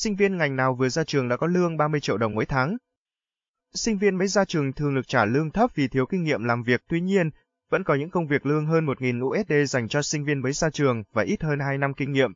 sinh viên ngành nào vừa ra trường đã có lương 30 triệu đồng mỗi tháng. Sinh viên mới ra trường thường được trả lương thấp vì thiếu kinh nghiệm làm việc, tuy nhiên, vẫn có những công việc lương hơn 1.000 USD dành cho sinh viên mới ra trường và ít hơn 2 năm kinh nghiệm.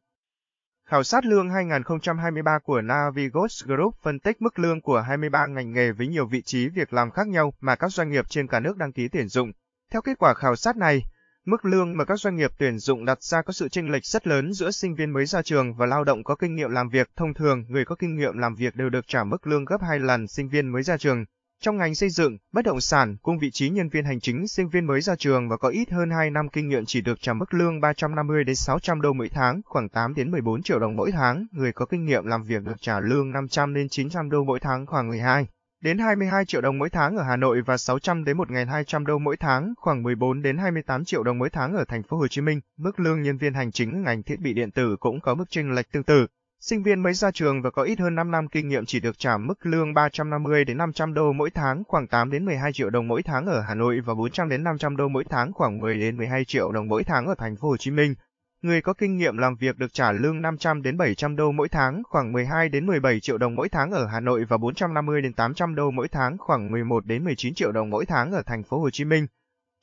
Khảo sát lương 2023 của Navigos Group phân tích mức lương của 23 ngành nghề với nhiều vị trí việc làm khác nhau mà các doanh nghiệp trên cả nước đăng ký tuyển dụng. Theo kết quả khảo sát này, Mức lương mà các doanh nghiệp tuyển dụng đặt ra có sự chênh lệch rất lớn giữa sinh viên mới ra trường và lao động có kinh nghiệm làm việc. Thông thường, người có kinh nghiệm làm việc đều được trả mức lương gấp hai lần sinh viên mới ra trường. Trong ngành xây dựng, bất động sản, cung vị trí nhân viên hành chính sinh viên mới ra trường và có ít hơn 2 năm kinh nghiệm chỉ được trả mức lương 350 đến 600 đô mỗi tháng, khoảng 8 đến 14 triệu đồng mỗi tháng. Người có kinh nghiệm làm việc được trả lương 500 đến 900 đô mỗi tháng khoảng 12 đến 22 triệu đồng mỗi tháng ở Hà Nội và 600 đến 1.200 đô mỗi tháng, khoảng 14 đến 28 triệu đồng mỗi tháng ở thành phố Hồ Chí Minh. Mức lương nhân viên hành chính ngành thiết bị điện tử cũng có mức chênh lệch tương tự. Sinh viên mới ra trường và có ít hơn 5 năm kinh nghiệm chỉ được trả mức lương 350 đến 500 đô mỗi tháng, khoảng 8 đến 12 triệu đồng mỗi tháng ở Hà Nội và 400 đến 500 đô mỗi tháng, khoảng 10 đến 12 triệu đồng mỗi tháng ở thành phố Hồ Chí Minh. Người có kinh nghiệm làm việc được trả lương 500 đến 700 đô mỗi tháng, khoảng 12 đến 17 triệu đồng mỗi tháng ở Hà Nội và 450 đến 800 đô mỗi tháng, khoảng 11 đến 19 triệu đồng mỗi tháng ở thành phố Hồ Chí Minh.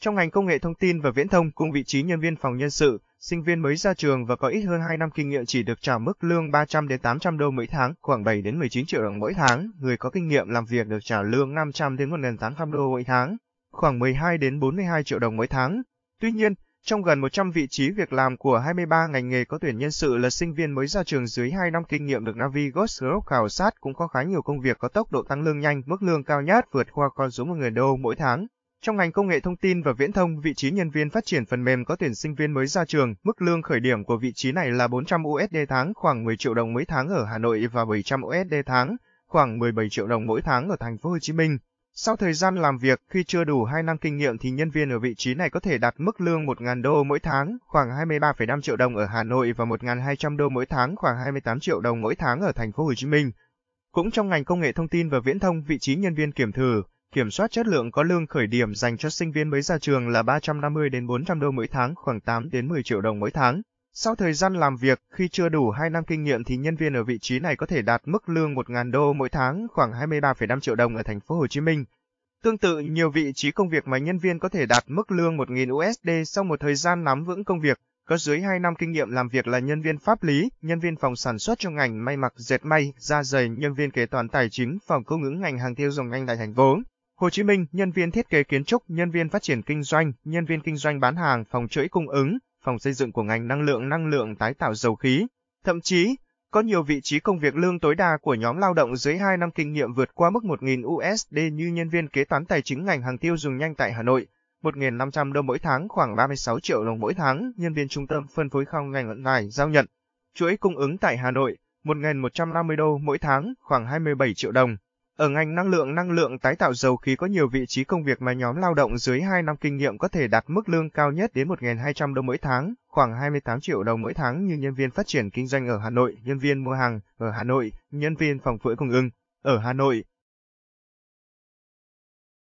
Trong ngành công nghệ thông tin và viễn thông cùng vị trí nhân viên phòng nhân sự, sinh viên mới ra trường và có ít hơn 2 năm kinh nghiệm chỉ được trả mức lương 300 đến 800 đô mỗi tháng, khoảng 7 đến 19 triệu đồng mỗi tháng. Người có kinh nghiệm làm việc được trả lương 500 đến 1.800 đô mỗi tháng, khoảng 12 đến 42 triệu đồng mỗi tháng. Tuy nhiên, trong gần 100 vị trí việc làm của 23 ngành nghề có tuyển nhân sự là sinh viên mới ra trường dưới 2 năm kinh nghiệm được Navigos Group khảo sát cũng có khá nhiều công việc có tốc độ tăng lương nhanh, mức lương cao nhất vượt qua con số 1.000 đô mỗi tháng. Trong ngành công nghệ thông tin và viễn thông, vị trí nhân viên phát triển phần mềm có tuyển sinh viên mới ra trường, mức lương khởi điểm của vị trí này là 400 USD tháng, khoảng 10 triệu đồng mỗi tháng ở Hà Nội và 700 USD tháng, khoảng 17 triệu đồng mỗi tháng ở thành phố Hồ Chí Minh. Sau thời gian làm việc, khi chưa đủ 2 năm kinh nghiệm thì nhân viên ở vị trí này có thể đạt mức lương 1.000 đô mỗi tháng, khoảng 23,5 triệu đồng ở Hà Nội và 1.200 đô mỗi tháng, khoảng 28 triệu đồng mỗi tháng ở thành phố Hồ Chí Minh. Cũng trong ngành công nghệ thông tin và viễn thông, vị trí nhân viên kiểm thử, kiểm soát chất lượng có lương khởi điểm dành cho sinh viên mới ra trường là 350 đến 400 đô mỗi tháng, khoảng 8 đến 10 triệu đồng mỗi tháng. Sau thời gian làm việc, khi chưa đủ 2 năm kinh nghiệm thì nhân viên ở vị trí này có thể đạt mức lương 1.000 đô mỗi tháng khoảng 23,5 triệu đồng ở thành phố Hồ Chí Minh. Tương tự, nhiều vị trí công việc mà nhân viên có thể đạt mức lương 1.000 USD sau một thời gian nắm vững công việc, có dưới 2 năm kinh nghiệm làm việc là nhân viên pháp lý, nhân viên phòng sản xuất trong ngành may mặc dệt may, da giày, nhân viên kế toán tài chính, phòng cung ứng ngành hàng tiêu dùng ngành đại thành phố. Hồ Chí Minh, nhân viên thiết kế kiến trúc, nhân viên phát triển kinh doanh, nhân viên kinh doanh bán hàng, phòng chuỗi cung ứng, phòng xây dựng của ngành năng lượng năng lượng tái tạo dầu khí. Thậm chí, có nhiều vị trí công việc lương tối đa của nhóm lao động dưới 2 năm kinh nghiệm vượt qua mức 1.000 USD như nhân viên kế toán tài chính ngành hàng tiêu dùng nhanh tại Hà Nội, 1.500 đô mỗi tháng khoảng 36 triệu đồng mỗi tháng, nhân viên trung tâm phân phối không ngành vận tải giao nhận. Chuỗi cung ứng tại Hà Nội, 1.150 đô mỗi tháng khoảng 27 triệu đồng. Ở ngành năng lượng năng lượng tái tạo dầu khí có nhiều vị trí công việc mà nhóm lao động dưới 2 năm kinh nghiệm có thể đạt mức lương cao nhất đến 1.200 đồng mỗi tháng, khoảng 28 triệu đồng mỗi tháng như nhân viên phát triển kinh doanh ở Hà Nội, nhân viên mua hàng ở Hà Nội, nhân viên phòng phối cung ứng ở Hà Nội,